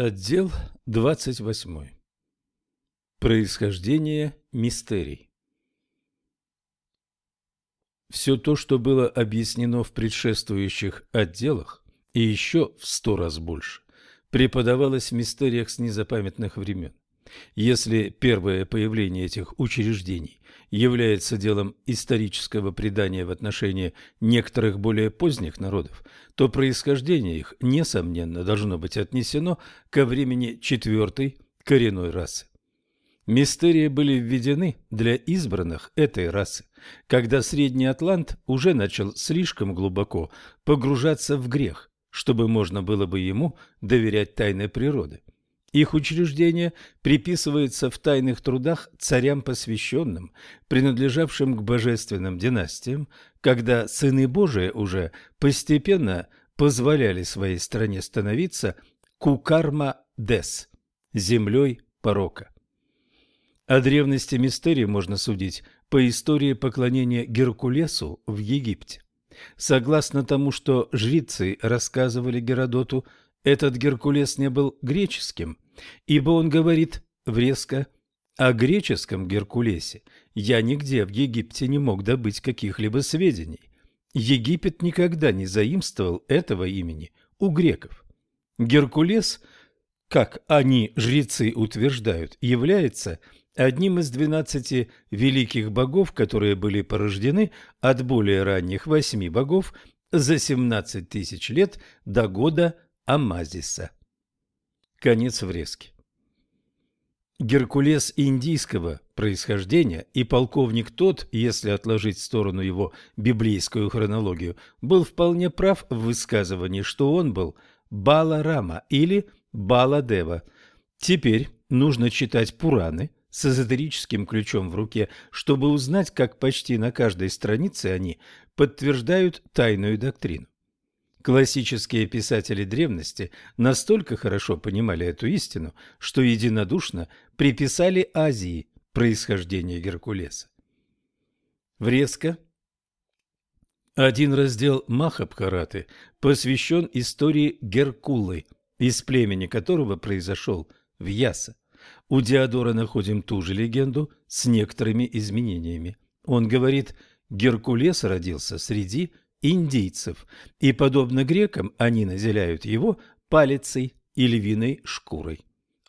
Отдел 28. Происхождение мистерий. Все то, что было объяснено в предшествующих отделах, и еще в сто раз больше, преподавалось в мистериях с незапамятных времен. Если первое появление этих учреждений является делом исторического предания в отношении некоторых более поздних народов, то происхождение их, несомненно, должно быть отнесено ко времени четвертой коренной расы. Мистерии были введены для избранных этой расы, когда Средний Атлант уже начал слишком глубоко погружаться в грех, чтобы можно было бы ему доверять тайной природы. Их учреждение приписывается в тайных трудах царям посвященным, принадлежавшим к божественным династиям, когда сыны Божии уже постепенно позволяли своей стране становиться кукарма-дес – землей порока. О древности мистерии можно судить по истории поклонения Геркулесу в Египте. Согласно тому, что жрицы рассказывали Геродоту – этот Геркулес не был греческим, ибо он говорит врезко о греческом Геркулесе. Я нигде в Египте не мог добыть каких-либо сведений. Египет никогда не заимствовал этого имени у греков. Геркулес, как они, жрецы, утверждают, является одним из двенадцати великих богов, которые были порождены от более ранних восьми богов за 17 тысяч лет до года Амазиса. Конец врезки. Геркулес индийского происхождения и полковник тот, если отложить в сторону его библейскую хронологию, был вполне прав в высказывании, что он был Баларама или Баладева. Теперь нужно читать Пураны с эзотерическим ключом в руке, чтобы узнать, как почти на каждой странице они подтверждают тайную доктрину. Классические писатели древности настолько хорошо понимали эту истину, что единодушно приписали Азии происхождение Геркулеса. Врезка. Один раздел Махабхараты посвящен истории Геркулы, из племени которого произошел Вьяса. У Диодора находим ту же легенду с некоторыми изменениями. Он говорит, Геркулес родился среди Индийцев и, подобно грекам, они наделяют его палицей и львиной шкурой.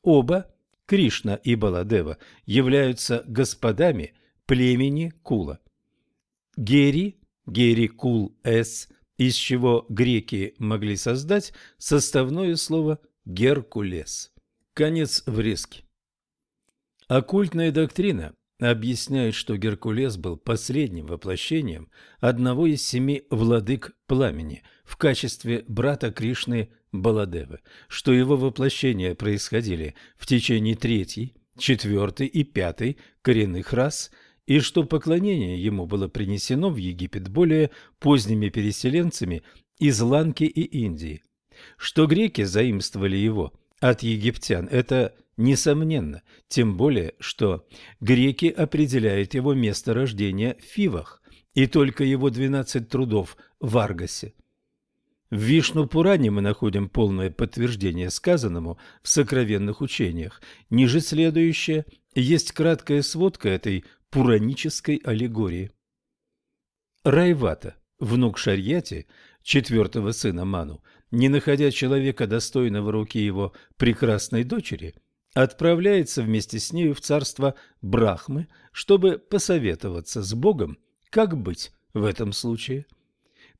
Оба, Кришна и Баладева, являются господами племени Кула. Гери, Гери Кул С, из чего греки могли создать составное слово «Геркулес». Конец врезки. Оккультная доктрина объясняют, что Геркулес был последним воплощением одного из семи владык пламени в качестве брата Кришны Баладевы, что его воплощения происходили в течение третьей, четвертой и пятой коренных рас – и что поклонение ему было принесено в Египет более поздними переселенцами из Ланки и Индии, что греки заимствовали его от египтян – это Несомненно, тем более, что греки определяют его место рождения в Фивах и только его 12 трудов в Аргасе. В Вишну-Пуране мы находим полное подтверждение сказанному в сокровенных учениях. Ниже следующее есть краткая сводка этой пуранической аллегории. Райвата, внук Шарьяти, четвертого сына Ману, не находя человека достойного руки его прекрасной дочери – отправляется вместе с нею в царство Брахмы, чтобы посоветоваться с Богом, как быть в этом случае.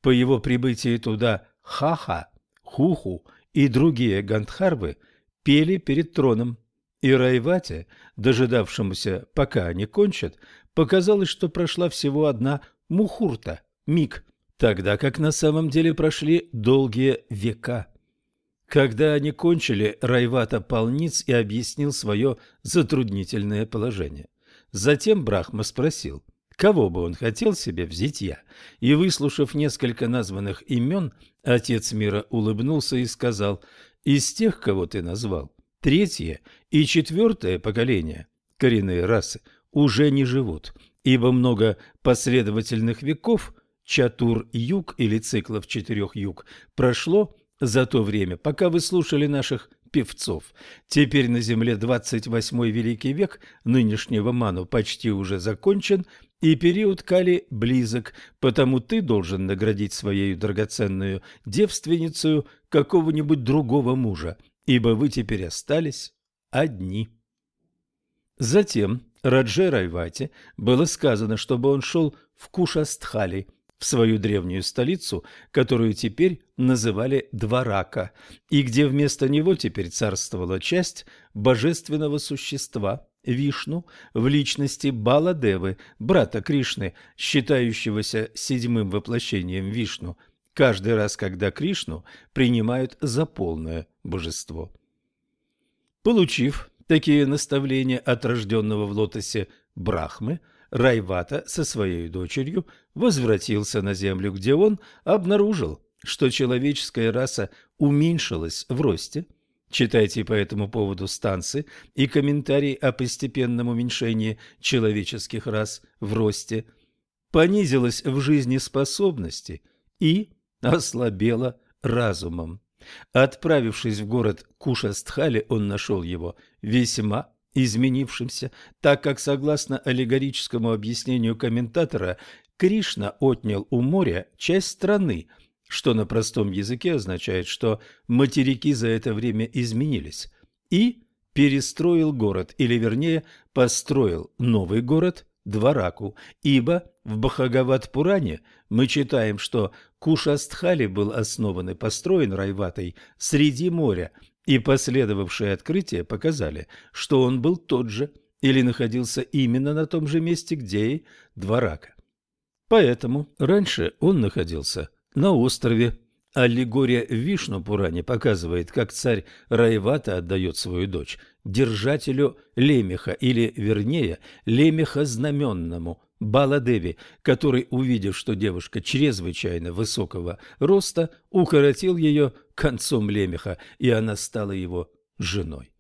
По его прибытии туда Хаха, Хуху и другие гандхарвы пели перед троном, и Райвате, дожидавшемуся, пока они кончат, показалось, что прошла всего одна мухурта, миг, тогда как на самом деле прошли долгие века. Когда они кончили, Райват опал и объяснил свое затруднительное положение. Затем Брахма спросил, кого бы он хотел себе в зятья, и, выслушав несколько названных имен, отец мира улыбнулся и сказал, «Из тех, кого ты назвал, третье и четвертое поколение, коренные расы, уже не живут, ибо много последовательных веков, чатур юг или циклов четырех юг, прошло, за то время, пока вы слушали наших певцов. Теперь на земле 28-й Великий век нынешнего ману почти уже закончен, и период Кали близок, потому ты должен наградить своей драгоценную девственницу какого-нибудь другого мужа, ибо вы теперь остались одни. Затем Радже Райвати было сказано, чтобы он шел в Кушастхали – в свою древнюю столицу, которую теперь называли Дворака, и где вместо него теперь царствовала часть божественного существа Вишну в личности Баладевы, брата Кришны, считающегося седьмым воплощением Вишну, каждый раз, когда Кришну принимают за полное божество. Получив такие наставления от рожденного в лотосе Брахмы, Райвата со своей дочерью возвратился на Землю, где он обнаружил, что человеческая раса уменьшилась в росте. Читайте по этому поводу станции и комментарии о постепенном уменьшении человеческих рас в росте. Понизилась в жизнеспособности и ослабела разумом. Отправившись в город Кушастхали, он нашел его весьма изменившимся, так как, согласно аллегорическому объяснению комментатора, Кришна отнял у моря часть страны, что на простом языке означает, что материки за это время изменились, и перестроил город, или вернее, построил новый город Двараку, ибо в Бхагават-Пуране мы читаем, что Кушастхали был основан и построен Райватой среди моря, и последовавшие открытия показали, что он был тот же или находился именно на том же месте, где и Дварака. Поэтому раньше он находился на острове. Аллегория Вишну Пуране показывает, как царь Райвата отдает свою дочь держателю Лемеха, или, вернее, Лемеха Знаменному, Баладеви, который, увидев, что девушка чрезвычайно высокого роста, укоротил ее концом Лемеха, и она стала его женой.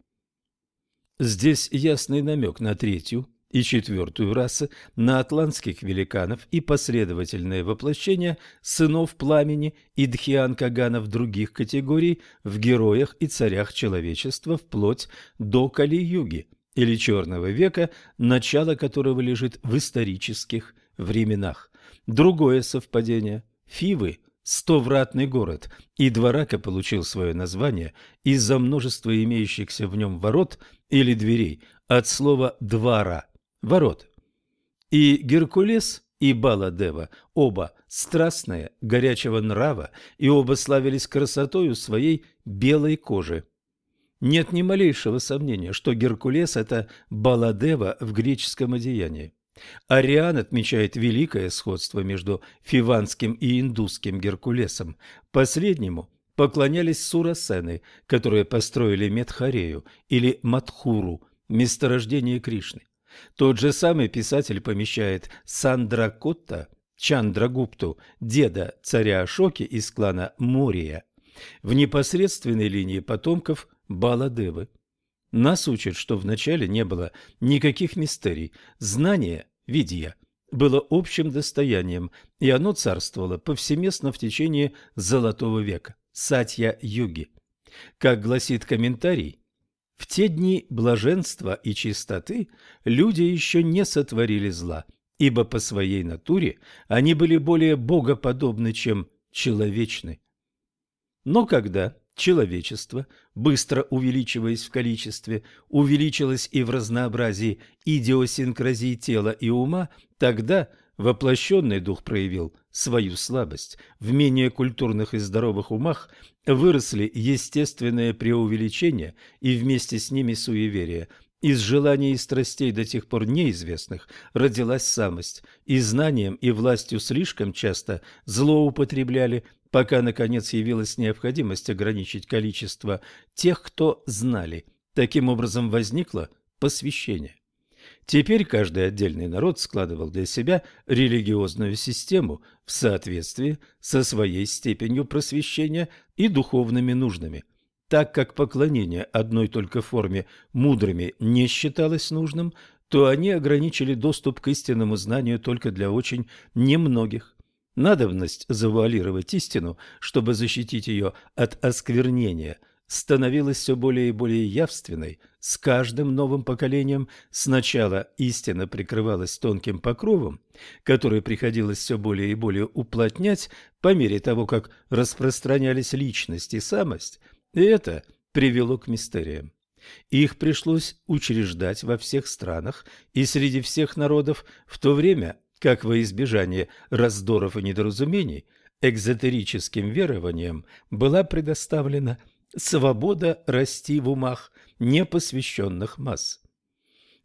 Здесь ясный намек на третью и четвертую расы на атлантских великанов и последовательное воплощение сынов пламени и дхиан-каганов других категорий в героях и царях человечества вплоть до Кали-юги или Черного века, начало которого лежит в исторических временах. Другое совпадение – Фивы – Стовратный город, и Дворака получил свое название из-за множества имеющихся в нем ворот или дверей от слова двара ворот. И Геркулес, и Баладева, оба страстные, горячего нрава, и оба славились красотою своей белой кожи. Нет ни малейшего сомнения, что Геркулес – это Баладева в греческом одеянии. Ариан отмечает великое сходство между фиванским и индусским Геркулесом. Последнему поклонялись сурасены, которые построили Медхарею или Матхуру, месторождение Кришны. Тот же самый писатель помещает Сандракутта, Чандрагупту, деда царя Ашоки из клана Мория, в непосредственной линии потомков Баладевы. Нас учат, что вначале не было никаких мистерий, знание, видья, было общим достоянием, и оно царствовало повсеместно в течение Золотого века, Сатья-юги. Как гласит комментарий, в те дни блаженства и чистоты люди еще не сотворили зла, ибо по своей натуре они были более богоподобны, чем человечны. Но когда человечество, быстро увеличиваясь в количестве, увеличилось и в разнообразии идиосинкразии тела и ума, тогда Воплощенный дух проявил свою слабость. В менее культурных и здоровых умах выросли естественное преувеличение и вместе с ними суеверия. Из желаний и страстей до тех пор неизвестных родилась самость, и знанием, и властью слишком часто злоупотребляли, пока, наконец, явилась необходимость ограничить количество тех, кто знали. Таким образом возникло посвящение. Теперь каждый отдельный народ складывал для себя религиозную систему в соответствии со своей степенью просвещения и духовными нуждами. Так как поклонение одной только форме мудрыми не считалось нужным, то они ограничили доступ к истинному знанию только для очень немногих. Надобность завуалировать истину, чтобы защитить ее от осквернения – становилась все более и более явственной с каждым новым поколением. Сначала истина прикрывалась тонким покровом, который приходилось все более и более уплотнять по мере того, как распространялись личность и самость, и это привело к мистериям. Их пришлось учреждать во всех странах и среди всех народов, в то время как во избежание раздоров и недоразумений экзотерическим верованием была предоставлена – свобода расти в умах непосвященных масс.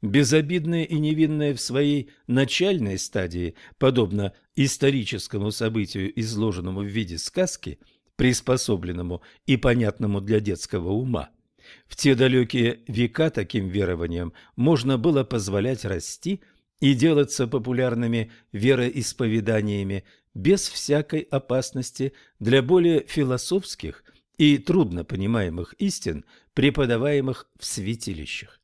Безобидное и невинное в своей начальной стадии, подобно историческому событию, изложенному в виде сказки, приспособленному и понятному для детского ума, в те далекие века таким верованиям можно было позволять расти и делаться популярными вероисповеданиями без всякой опасности для более философских и трудно понимаемых истин, преподаваемых в святилищах.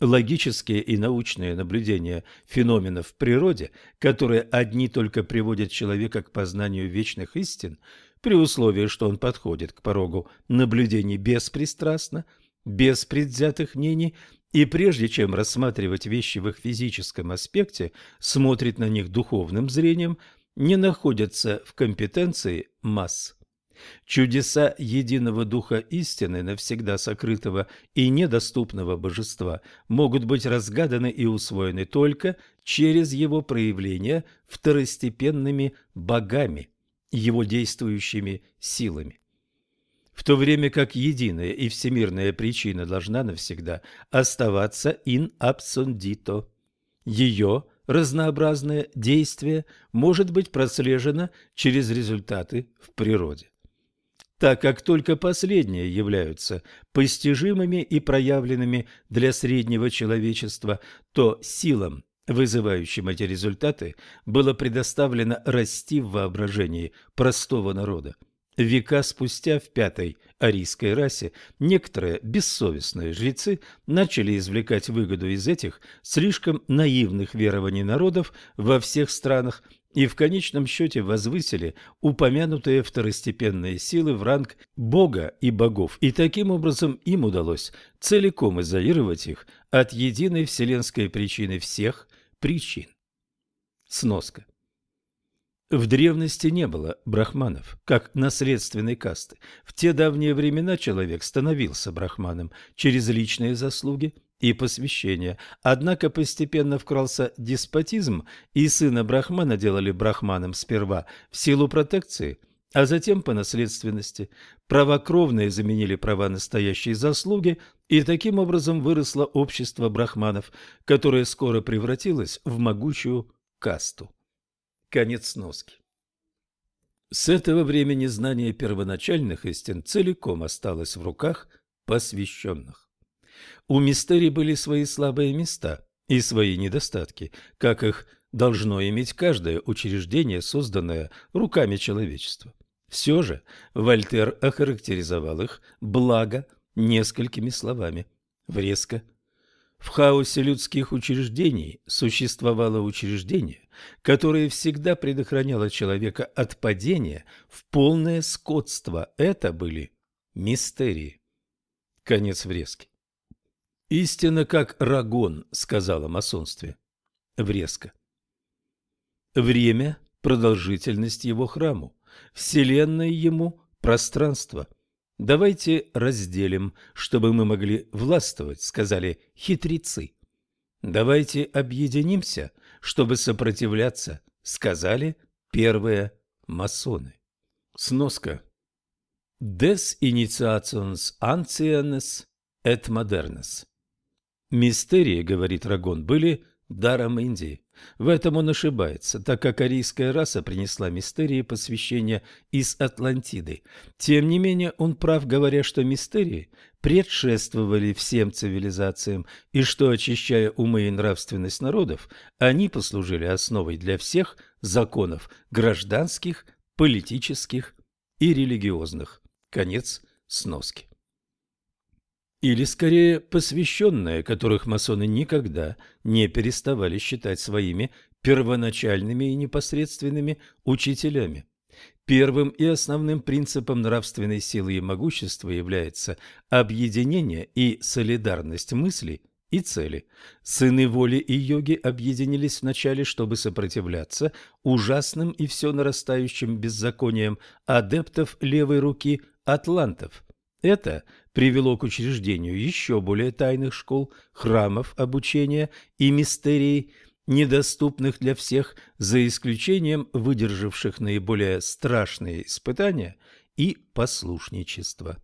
Логические и научные наблюдения феноменов в природе, которые одни только приводят человека к познанию вечных истин, при условии, что он подходит к порогу наблюдений беспристрастно, без предвзятых мнений, и прежде чем рассматривать вещи в их физическом аспекте, смотрит на них духовным зрением, не находятся в компетенции масс. Чудеса единого духа истины, навсегда сокрытого и недоступного божества, могут быть разгаданы и усвоены только через его проявление второстепенными богами, его действующими силами. В то время как единая и всемирная причина должна навсегда оставаться in absundito. Ее разнообразное действие может быть прослежено через результаты в природе так как только последние являются постижимыми и проявленными для среднего человечества, то силам, вызывающим эти результаты, было предоставлено расти в воображении простого народа. Века спустя в пятой арийской расе некоторые бессовестные жрецы начали извлекать выгоду из этих слишком наивных верований народов во всех странах и в конечном счете возвысили упомянутые второстепенные силы в ранг Бога и богов, и таким образом им удалось целиком изолировать их от единой вселенской причины всех причин. Сноска. В древности не было брахманов, как наследственной касты. В те давние времена человек становился брахманом через личные заслуги и посвящения. Однако постепенно вкрался деспотизм, и сына Брахмана делали Брахманом сперва в силу протекции, а затем по наследственности. Правокровные заменили права настоящей заслуги, и таким образом выросло общество брахманов, которое скоро превратилось в могучую касту. Конец носки. С этого времени знание первоначальных истин целиком осталось в руках посвященных. У мистери были свои слабые места и свои недостатки, как их должно иметь каждое учреждение, созданное руками человечества. Все же Вольтер охарактеризовал их благо несколькими словами. Врезко. В хаосе людских учреждений существовало учреждение, которое всегда предохраняло человека от падения в полное скотство. Это были мистерии. Конец врезки. Истина как рагон, сказала масонстве. Врезко. Время – продолжительность его храму, вселенная ему – пространство. Давайте разделим, чтобы мы могли властвовать, сказали хитрецы. Давайте объединимся, чтобы сопротивляться, сказали первые масоны. Сноска. Des initiations anciennes et modernes. Мистерии, говорит Рагон, были даром Индии. В этом он ошибается, так как арийская раса принесла мистерии посвящение из Атлантиды. Тем не менее, он прав, говоря, что мистерии предшествовали всем цивилизациям, и что, очищая умы и нравственность народов, они послужили основой для всех законов гражданских, политических и религиозных. Конец сноски или скорее посвященные, которых масоны никогда не переставали считать своими первоначальными и непосредственными учителями. Первым и основным принципом нравственной силы и могущества является объединение и солидарность мыслей и цели. Сыны воли и йоги объединились вначале, чтобы сопротивляться ужасным и все нарастающим беззакониям адептов левой руки атлантов. Это – привело к учреждению еще более тайных школ, храмов обучения и мистерий, недоступных для всех, за исключением выдержавших наиболее страшные испытания и послушничество.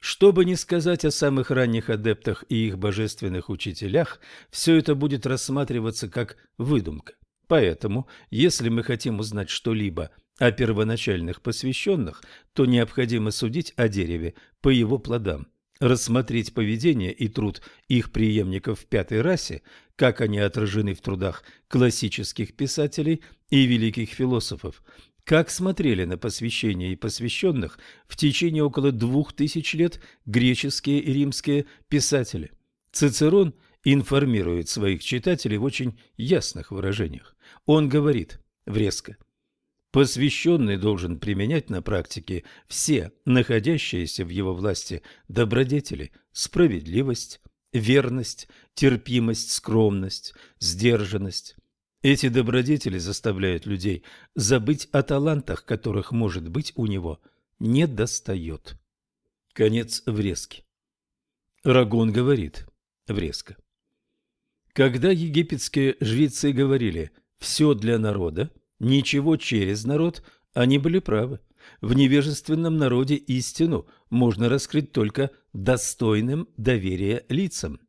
Что бы ни сказать о самых ранних адептах и их божественных учителях, все это будет рассматриваться как выдумка. Поэтому, если мы хотим узнать что-либо о а первоначальных посвященных, то необходимо судить о дереве по его плодам, рассмотреть поведение и труд их преемников в пятой расе, как они отражены в трудах классических писателей и великих философов, как смотрели на посвящение и посвященных в течение около двух тысяч лет греческие и римские писатели. Цицерон информирует своих читателей в очень ясных выражениях. Он говорит, врезко – Посвященный должен применять на практике все находящиеся в его власти добродетели, справедливость, верность, терпимость, скромность, сдержанность. Эти добродетели заставляют людей забыть о талантах, которых, может быть, у него не достает. Конец врезки. Рагон говорит врезко. Когда египетские жрецы говорили «все для народа», Ничего через народ, они были правы. В невежественном народе истину можно раскрыть только достойным доверия лицам.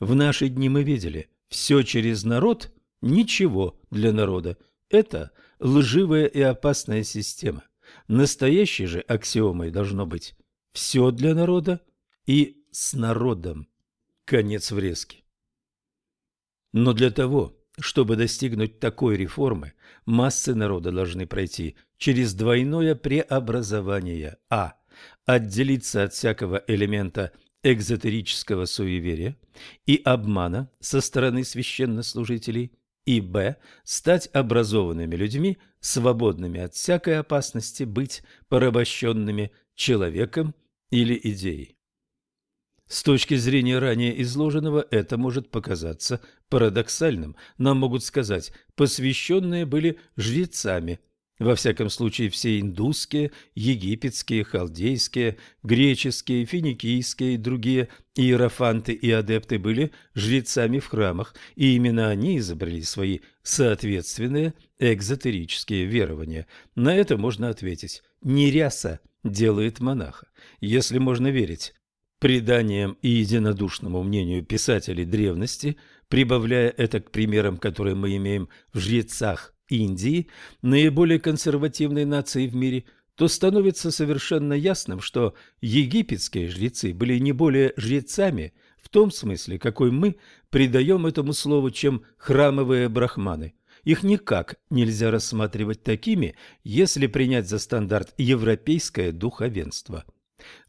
В наши дни мы видели, все через народ, ничего для народа. Это лживая и опасная система. Настоящей же аксиомой должно быть все для народа и с народом. Конец врезки. Но для того, чтобы достигнуть такой реформы, массы народа должны пройти через двойное преобразование а. отделиться от всякого элемента экзотерического суеверия и обмана со стороны священнослужителей и б. стать образованными людьми, свободными от всякой опасности быть порабощенными человеком или идеей. С точки зрения ранее изложенного это может показаться парадоксальным. Нам могут сказать, посвященные были жрецами. Во всяком случае, все индусские, египетские, халдейские, греческие, финикийские и другие иерофанты и адепты были жрецами в храмах, и именно они изобрели свои соответственные экзотерические верования. На это можно ответить. Неряса делает монаха, если можно верить преданиям и единодушному мнению писателей древности, прибавляя это к примерам, которые мы имеем в жрецах Индии, наиболее консервативной нации в мире, то становится совершенно ясным, что египетские жрецы были не более жрецами в том смысле, какой мы придаем этому слову, чем храмовые брахманы. Их никак нельзя рассматривать такими, если принять за стандарт европейское духовенство –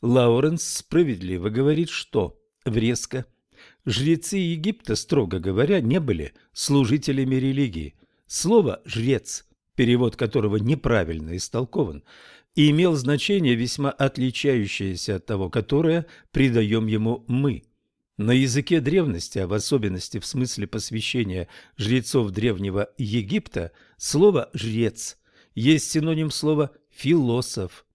Лауренс справедливо говорит, что врезка жрецы Египта, строго говоря, не были служителями религии. Слово «жрец», перевод которого неправильно истолкован, и имел значение, весьма отличающееся от того, которое придаем ему мы. На языке древности, а в особенности в смысле посвящения жрецов Древнего Египта, слово «жрец» есть синоним слова «философ»,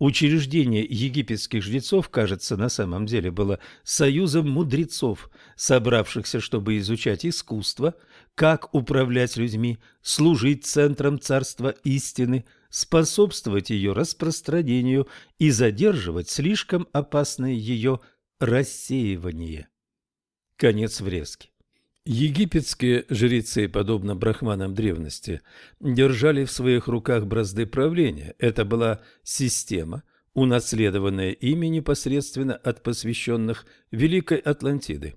Учреждение египетских жрецов, кажется, на самом деле было союзом мудрецов, собравшихся, чтобы изучать искусство, как управлять людьми, служить центром царства истины, способствовать ее распространению и задерживать слишком опасное ее рассеивание. Конец врезки. Египетские жрецы, подобно брахманам древности, держали в своих руках бразды правления. Это была система, унаследованная ими непосредственно от посвященных Великой Атлантиды.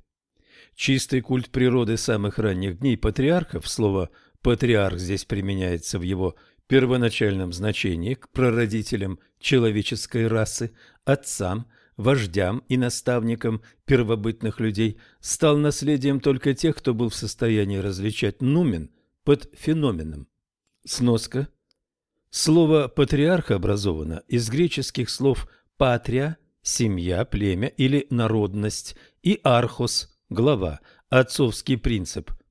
Чистый культ природы самых ранних дней патриархов, слово «патриарх» здесь применяется в его первоначальном значении к прародителям человеческой расы, отцам – вождям и наставникам первобытных людей, стал наследием только тех, кто был в состоянии различать нумен под феноменом. Сноска. Слово «патриарх» образовано из греческих слов «патрия» – семья, племя или народность и «архос» – глава, отцовский принцип –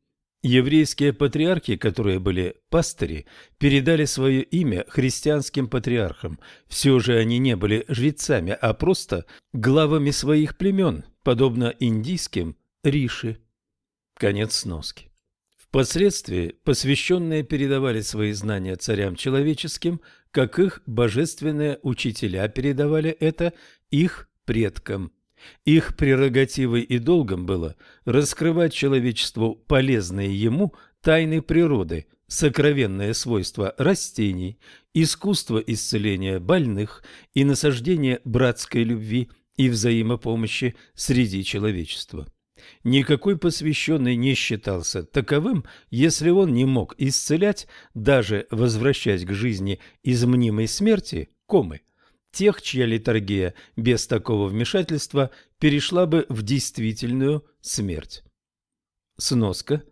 Еврейские патриархи, которые были пастыри, передали свое имя христианским патриархам. Все же они не были жрецами, а просто главами своих племен, подобно индийским риши. Конец сноски. Впоследствии посвященные передавали свои знания царям человеческим, как их божественные учителя передавали это их предкам. Их прерогативой и долгом было раскрывать человечеству полезные ему тайны природы, сокровенное свойство растений, искусство исцеления больных и насаждение братской любви и взаимопомощи среди человечества. Никакой посвященный не считался таковым, если он не мог исцелять, даже возвращать к жизни из мнимой смерти, комы – тех, чья литургия без такого вмешательства перешла бы в действительную смерть. Сноска.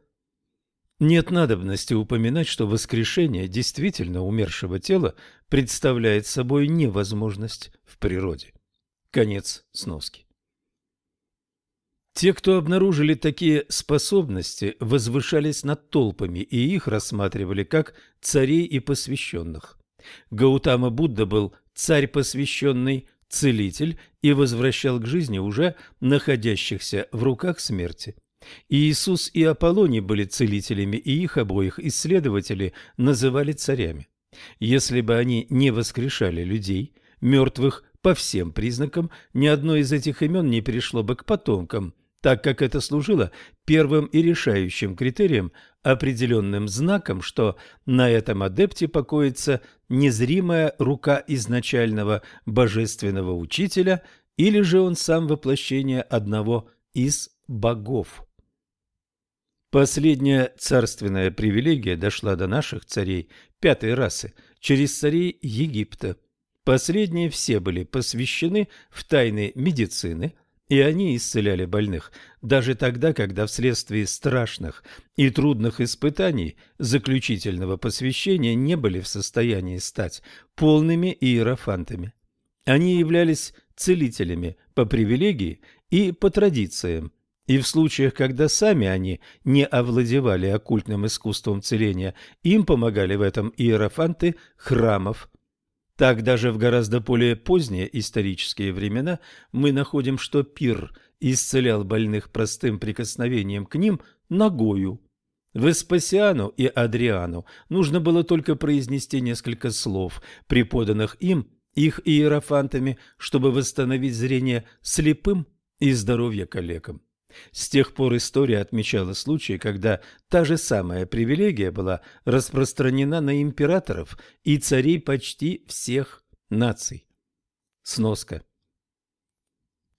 Нет надобности упоминать, что воскрешение действительно умершего тела представляет собой невозможность в природе. Конец сноски. Те, кто обнаружили такие способности, возвышались над толпами и их рассматривали как царей и посвященных. Гаутама Будда был царь, посвященный целитель, и возвращал к жизни уже находящихся в руках смерти. Иисус и Аполлоний были целителями, и их обоих исследователи называли царями. Если бы они не воскрешали людей, мертвых по всем признакам, ни одно из этих имен не перешло бы к потомкам так как это служило первым и решающим критерием, определенным знаком, что на этом адепте покоится незримая рука изначального божественного учителя или же он сам воплощение одного из богов. Последняя царственная привилегия дошла до наших царей пятой расы через царей Египта. Последние все были посвящены в тайны медицины – и они исцеляли больных даже тогда, когда вследствие страшных и трудных испытаний заключительного посвящения не были в состоянии стать полными иерофантами. Они являлись целителями по привилегии и по традициям, и в случаях, когда сами они не овладевали оккультным искусством целения, им помогали в этом иерофанты храмов – так даже в гораздо более поздние исторические времена мы находим, что пир исцелял больных простым прикосновением к ним ногою. Веспасиану и Адриану нужно было только произнести несколько слов, преподанных им, их иерофантами, чтобы восстановить зрение слепым и здоровье калекам. С тех пор история отмечала случаи, когда та же самая привилегия была распространена на императоров и царей почти всех наций. Сноска.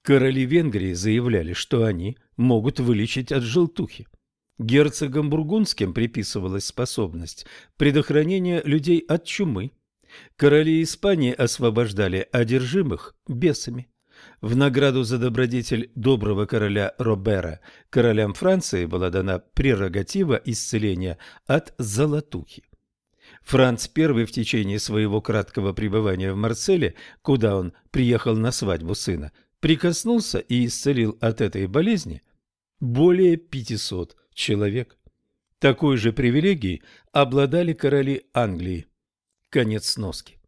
Короли Венгрии заявляли, что они могут вылечить от желтухи. Герцогам бургундским приписывалась способность предохранения людей от чумы. Короли Испании освобождали одержимых бесами. В награду за добродетель доброго короля Робера королям Франции была дана прерогатива исцеления от золотухи. Франц I в течение своего краткого пребывания в Марселе, куда он приехал на свадьбу сына, прикоснулся и исцелил от этой болезни более 500 человек. Такой же привилегией обладали короли Англии. Конец сноски.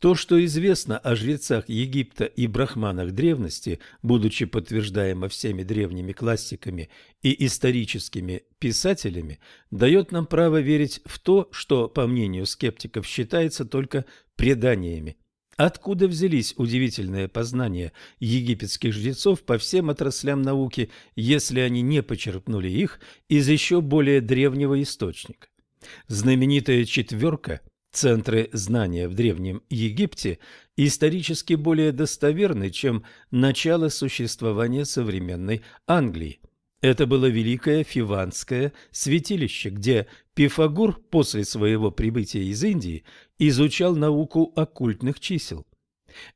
То, что известно о жрецах Египта и брахманах древности, будучи подтверждаемо всеми древними классиками и историческими писателями, дает нам право верить в то, что, по мнению скептиков, считается только преданиями. Откуда взялись удивительные познания египетских жрецов по всем отраслям науки, если они не почерпнули их из еще более древнего источника? Знаменитая четверка – Центры знания в Древнем Египте исторически более достоверны, чем начало существования современной Англии. Это было великое фиванское святилище, где Пифагор после своего прибытия из Индии изучал науку оккультных чисел.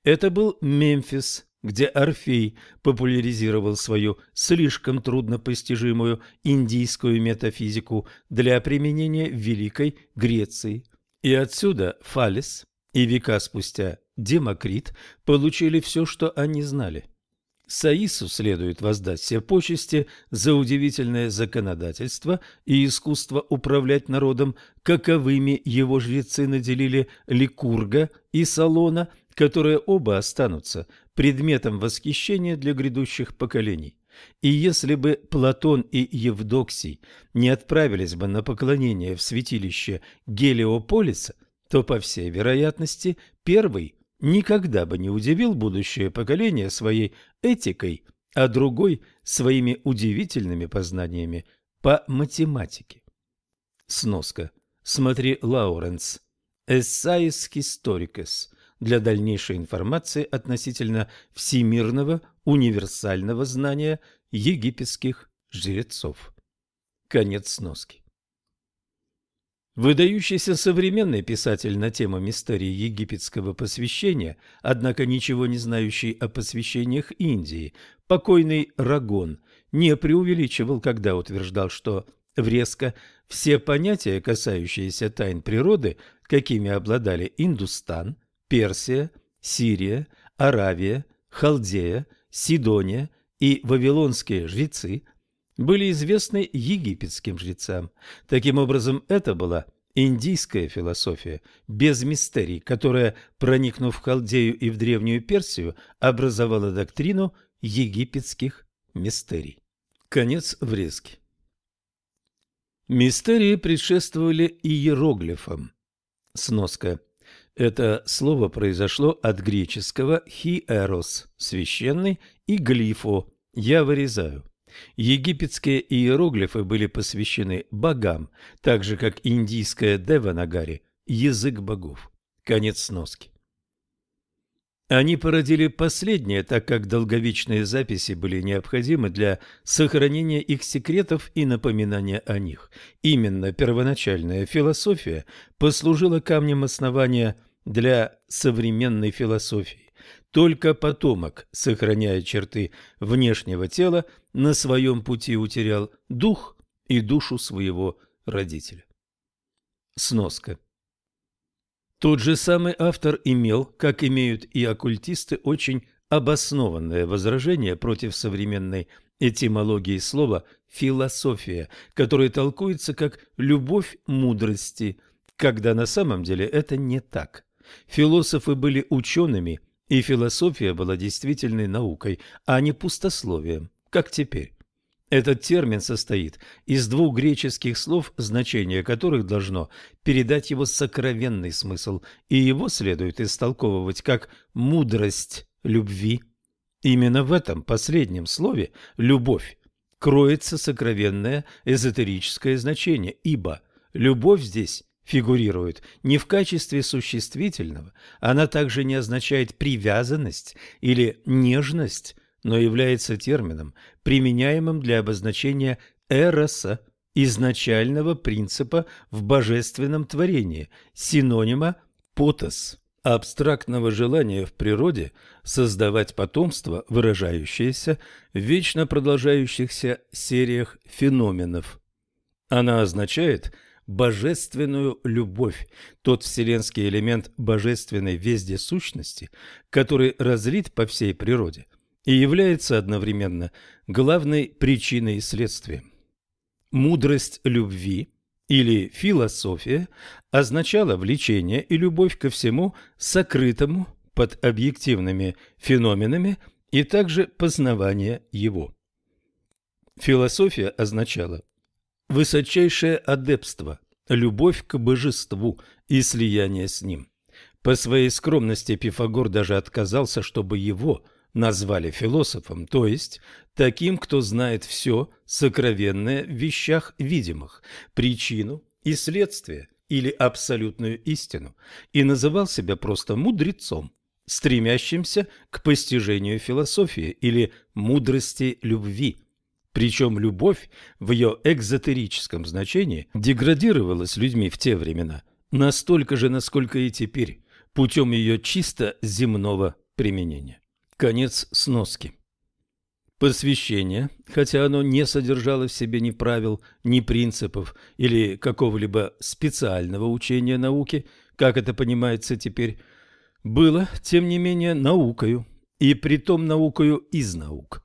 Это был Мемфис, где Орфей популяризировал свою слишком труднопостижимую индийскую метафизику для применения в Великой Греции – и отсюда Фалес и века спустя Демокрит получили все, что они знали. Саису следует воздать все почести за удивительное законодательство и искусство управлять народом, каковыми его жрецы наделили Ликурга и Салона, которые оба останутся предметом восхищения для грядущих поколений. И если бы Платон и Евдоксий не отправились бы на поклонение в святилище Гелиополиса, то, по всей вероятности, первый никогда бы не удивил будущее поколение своей этикой, а другой – своими удивительными познаниями по математике. Сноска. Смотри Лауренс. «Эссаис Historicus», для дальнейшей информации относительно всемирного универсального знания египетских жрецов. Конец сноски. Выдающийся современный писатель на тему мистерии египетского посвящения, однако ничего не знающий о посвящениях Индии, покойный Рагон не преувеличивал, когда утверждал, что врезко все понятия, касающиеся тайн природы, какими обладали Индустан, Персия, Сирия, Аравия, Халдея, Сидония и вавилонские жрецы были известны египетским жрецам. Таким образом, это была индийская философия, без мистерий, которая, проникнув в Халдею и в Древнюю Персию, образовала доктрину египетских мистерий. Конец врезки. Мистерии предшествовали иероглифам. Сноска. Это слово произошло от греческого «хиэрос» – «священный» и «глифо» – «я вырезаю». Египетские иероглифы были посвящены богам, так же, как индийская Деванагари – язык богов. Конец сноски. Они породили последнее, так как долговечные записи были необходимы для сохранения их секретов и напоминания о них. Именно первоначальная философия послужила камнем основания для современной философии только потомок, сохраняя черты внешнего тела, на своем пути утерял дух и душу своего родителя. Сноска. Тот же самый автор имел, как имеют и оккультисты, очень обоснованное возражение против современной этимологии слова «философия», которое толкуется как «любовь мудрости», когда на самом деле это не так. Философы были учеными, и философия была действительной наукой, а не пустословием, как теперь. Этот термин состоит из двух греческих слов, значение которых должно передать его сокровенный смысл, и его следует истолковывать как «мудрость любви». Именно в этом последнем слове «любовь» кроется сокровенное эзотерическое значение, ибо любовь здесь фигурирует не в качестве существительного, она также не означает привязанность или нежность, но является термином, применяемым для обозначения эроса, изначального принципа в божественном творении, синонима «потос» абстрактного желания в природе создавать потомство, выражающееся в вечно продолжающихся сериях феноменов. Она означает – божественную любовь, тот вселенский элемент божественной везде сущности, который разлит по всей природе и является одновременно главной причиной и следствием. Мудрость любви или философия означала влечение и любовь ко всему сокрытому под объективными феноменами и также познавание его. Философия означала Высочайшее адепство, любовь к божеству и слияние с ним. По своей скромности Пифагор даже отказался, чтобы его назвали философом, то есть таким, кто знает все сокровенное в вещах видимых, причину и следствие или абсолютную истину, и называл себя просто мудрецом, стремящимся к постижению философии или мудрости любви – причем любовь в ее экзотерическом значении деградировала с людьми в те времена настолько же, насколько и теперь, путем ее чисто земного применения. Конец сноски. Посвящение, хотя оно не содержало в себе ни правил, ни принципов или какого-либо специального учения науки, как это понимается теперь, было, тем не менее, наукою, и притом наукою из наук.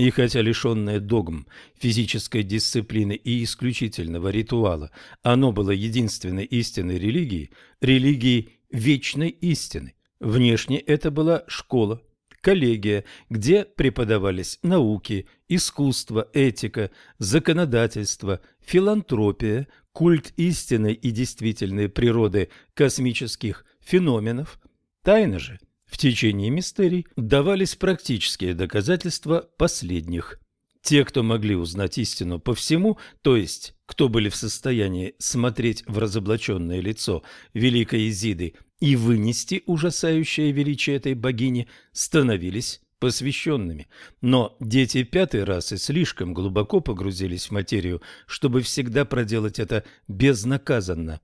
И хотя лишенное догм, физической дисциплины и исключительного ритуала, оно было единственной истинной религией, религией вечной истины. Внешне это была школа, коллегия, где преподавались науки, искусство, этика, законодательство, филантропия, культ истины и действительной природы космических феноменов. Тайна же – в течение мистерий давались практические доказательства последних. Те, кто могли узнать истину по всему, то есть кто были в состоянии смотреть в разоблаченное лицо великой Изиды и вынести ужасающее величие этой богини, становились посвященными. Но дети пятой расы слишком глубоко погрузились в материю, чтобы всегда проделать это безнаказанно.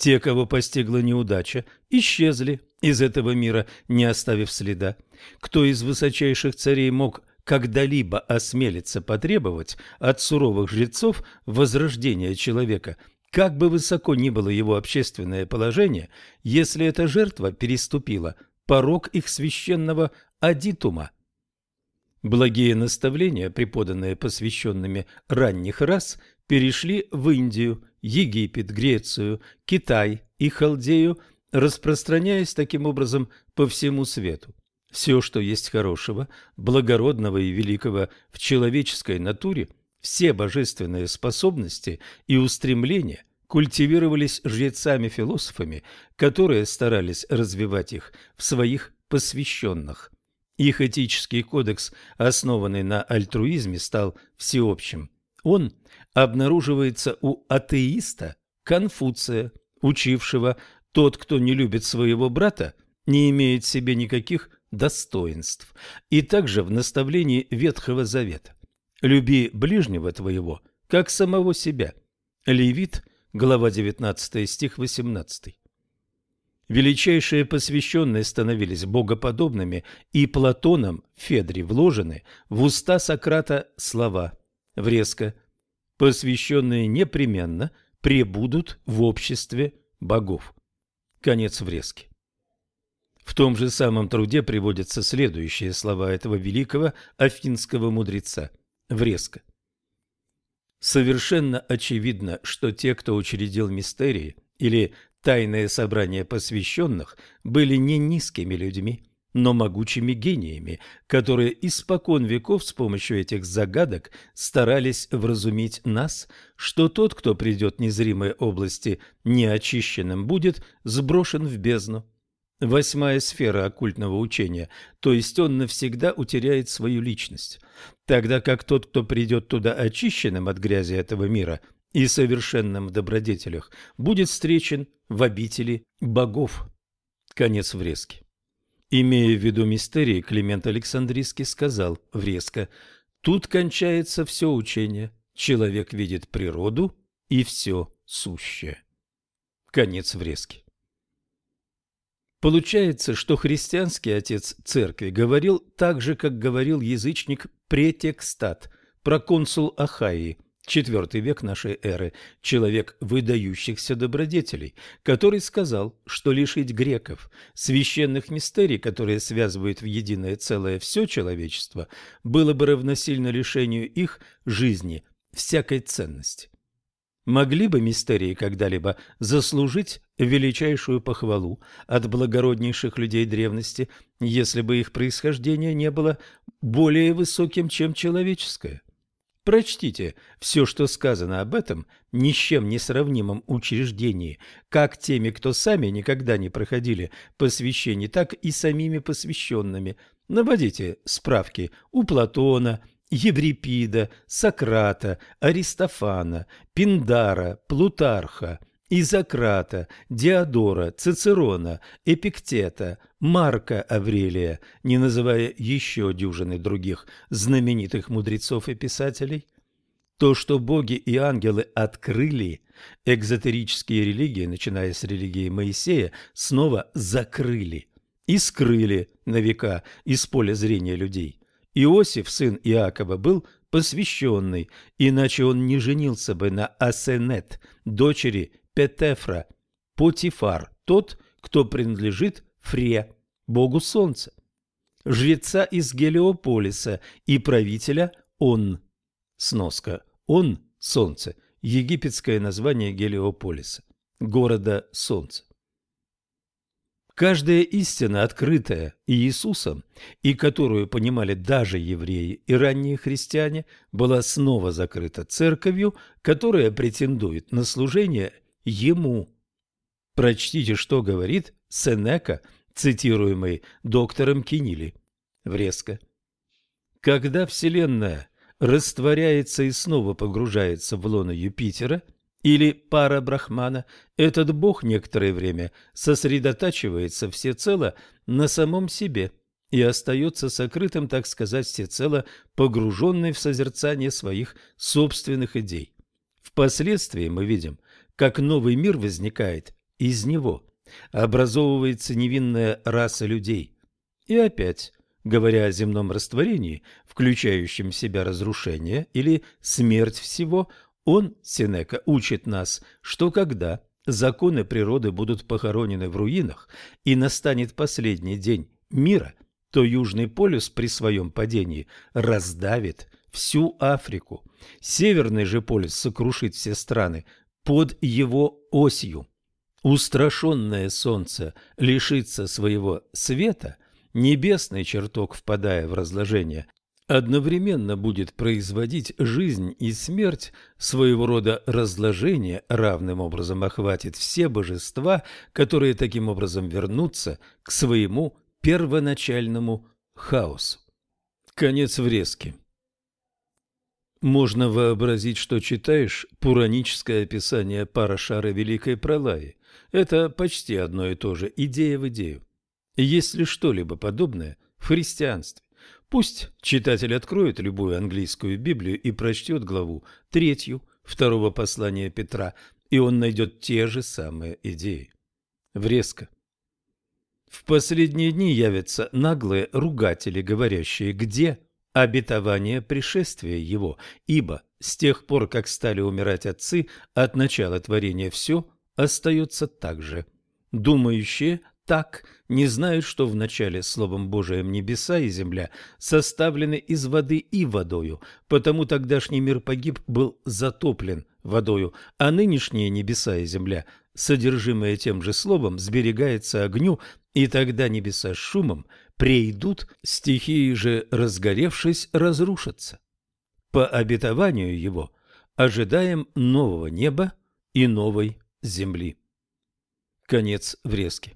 Те, кого постигла неудача, исчезли из этого мира, не оставив следа. Кто из высочайших царей мог когда-либо осмелиться потребовать от суровых жрецов возрождения человека, как бы высоко ни было его общественное положение, если эта жертва переступила порог их священного адитума. Благие наставления, преподанные посвященными ранних рас, перешли в Индию – Египет, Грецию, Китай и Халдею, распространяясь таким образом по всему свету. Все, что есть хорошего, благородного и великого в человеческой натуре, все божественные способности и устремления культивировались жрецами-философами, которые старались развивать их в своих посвященных. Их этический кодекс, основанный на альтруизме, стал всеобщим. Он – обнаруживается у атеиста Конфуция, учившего «тот, кто не любит своего брата, не имеет в себе никаких достоинств», и также в наставлении Ветхого Завета «люби ближнего твоего, как самого себя». Левит, глава 19, стих 18. Величайшие посвященные становились богоподобными, и Платоном Федре вложены в уста Сократа слова. Врезко посвященные непременно пребудут в обществе богов. Конец врезки. В том же самом труде приводятся следующие слова этого великого афинского мудреца – врезка. Совершенно очевидно, что те, кто учредил мистерии или тайное собрание посвященных, были не низкими людьми, но могучими гениями, которые испокон веков с помощью этих загадок старались вразумить нас, что тот, кто придет в незримые области неочищенным, будет сброшен в бездну. Восьмая сфера оккультного учения, то есть он навсегда утеряет свою личность, тогда как тот, кто придет туда очищенным от грязи этого мира и совершенным в добродетелях, будет встречен в обители богов. Конец врезки. Имея в виду мистерии, Климент Александрийский сказал врезко, «Тут кончается все учение. Человек видит природу и все сущее». Конец врезки. Получается, что христианский отец церкви говорил так же, как говорил язычник претекстат, проконсул Ахаи – IV век нашей эры, человек выдающихся добродетелей, который сказал, что лишить греков священных мистерий, которые связывают в единое целое все человечество, было бы равносильно лишению их жизни, всякой ценности. Могли бы мистерии когда-либо заслужить величайшую похвалу от благороднейших людей древности, если бы их происхождение не было более высоким, чем человеческое? Прочтите все, что сказано об этом ни с чем не сравнимом учреждении, как теми, кто сами никогда не проходили посвящение, так и самими посвященными. Наводите справки у Платона, Еврипида, Сократа, Аристофана, Пиндара, Плутарха – Изократа, Диодора, Цицерона, Эпиктета, Марка Аврелия, не называя еще дюжины других знаменитых мудрецов и писателей? То, что боги и ангелы открыли, экзотерические религии, начиная с религии Моисея, снова закрыли и скрыли на века из поля зрения людей. Иосиф, сын Иакова, был посвященный, иначе он не женился бы на Асенет, дочери Петефра, Потифар, тот, кто принадлежит Фре, богу солнца, жреца из Гелиополиса и правителя Он. Сноска. Он – солнце, египетское название Гелиополиса, города солнца. Каждая истина, открытая Иисусом, и которую понимали даже евреи и ранние христиане, была снова закрыта церковью, которая претендует на служение ему. Прочтите, что говорит Сенека, цитируемый доктором Кинили. Врезка. Когда Вселенная растворяется и снова погружается в лоно Юпитера или пара Брахмана, этот бог некоторое время сосредотачивается всецело на самом себе и остается сокрытым, так сказать, всецело погруженный в созерцание своих собственных идей. Впоследствии мы видим, как новый мир возникает из него, образовывается невинная раса людей. И опять, говоря о земном растворении, включающем в себя разрушение или смерть всего, он, Синека, учит нас, что когда законы природы будут похоронены в руинах и настанет последний день мира, то Южный полюс при своем падении раздавит всю Африку. Северный же полюс сокрушит все страны под его осью. Устрашенное солнце лишится своего света, небесный чертог, впадая в разложение, одновременно будет производить жизнь и смерть, своего рода разложение равным образом охватит все божества, которые таким образом вернутся к своему первоначальному хаосу. Конец врезки. Можно вообразить, что читаешь пураническое описание Парашары Великой Пролаи. Это почти одно и то же, идея в идею. Есть ли что-либо подобное в христианстве? Пусть читатель откроет любую английскую Библию и прочтет главу третью второго послания Петра, и он найдет те же самые идеи. Врезка. В последние дни явятся наглые ругатели, говорящие «где?», обетование пришествия его, ибо с тех пор, как стали умирать отцы, от начала творения все остается так же. Думающие так не знают, что в начале Словом Божиим небеса и земля составлены из воды и водою, потому тогдашний мир погиб, был затоплен водою, а нынешние небеса и земля, содержимое тем же Словом, сберегается огню, и тогда небеса с шумом Прийдут стихии же, разгоревшись, разрушатся. По обетованию его ожидаем нового неба и новой земли. Конец врезки.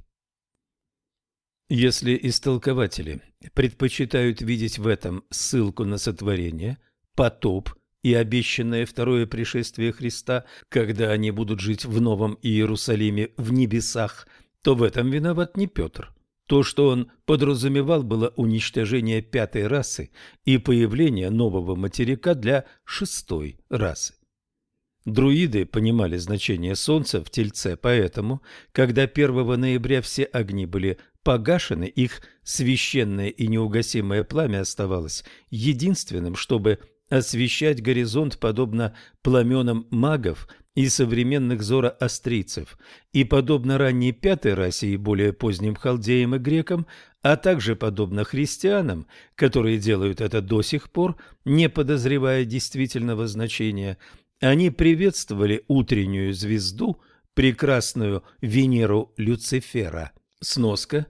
Если истолкователи предпочитают видеть в этом ссылку на сотворение, потоп и обещанное второе пришествие Христа, когда они будут жить в Новом Иерусалиме в небесах, то в этом виноват не Петр. То, что он подразумевал, было уничтожение пятой расы и появление нового материка для шестой расы. Друиды понимали значение Солнца в Тельце, поэтому, когда 1 ноября все огни были погашены, их священное и неугасимое пламя оставалось единственным, чтобы освещать горизонт подобно пламенам магов и современных зороастрийцев, и подобно ранней пятой расе и более поздним халдеям и грекам, а также подобно христианам, которые делают это до сих пор, не подозревая действительного значения, они приветствовали утреннюю звезду, прекрасную Венеру Люцифера. Сноска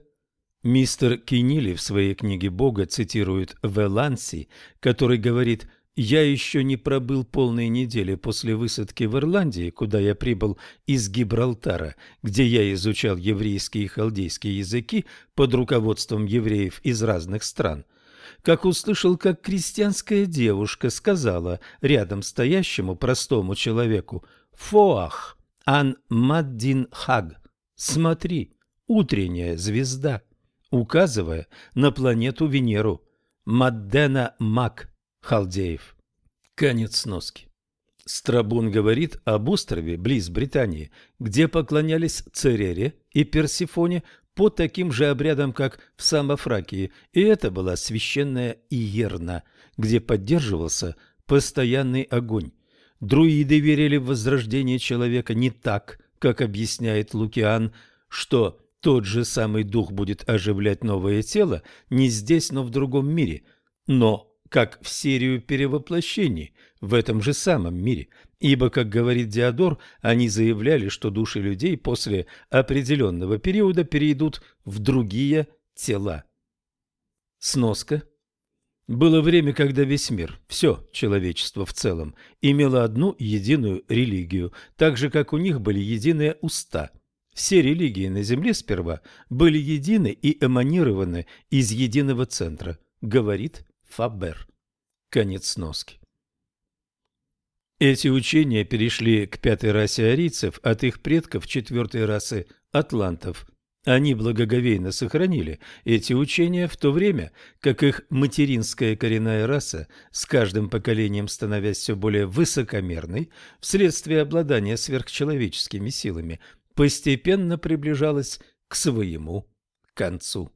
Мистер Кинили в своей книге «Бога» цитирует Веланси, который говорит я еще не пробыл полной недели после высадки в Ирландии, куда я прибыл из Гибралтара, где я изучал еврейские и халдейские языки под руководством евреев из разных стран. Как услышал, как крестьянская девушка сказала рядом стоящему простому человеку «Фоах ан маддин хаг» – «Смотри, утренняя звезда», указывая на планету Венеру – «Маддена мак» – халдеев. Конец носки. Страбун говорит об острове близ Британии, где поклонялись Церере и Персифоне по таким же обрядам, как в Самофракии, и это была священная Иерна, где поддерживался постоянный огонь. Друиды верили в возрождение человека не так, как объясняет Лукиан, что тот же самый дух будет оживлять новое тело не здесь, но в другом мире. Но как в серию перевоплощений в этом же самом мире, ибо, как говорит Диодор, они заявляли, что души людей после определенного периода перейдут в другие тела. Сноска. Было время, когда весь мир, все человечество в целом, имело одну единую религию, так же, как у них были единые уста. Все религии на Земле сперва были едины и эманированы из единого центра, говорит Фабер. Конец сноски. Эти учения перешли к пятой расе арийцев от их предков четвертой расы атлантов. Они благоговейно сохранили эти учения в то время, как их материнская коренная раса, с каждым поколением становясь все более высокомерной, вследствие обладания сверхчеловеческими силами, постепенно приближалась к своему концу.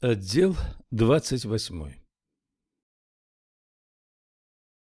Отдел 28.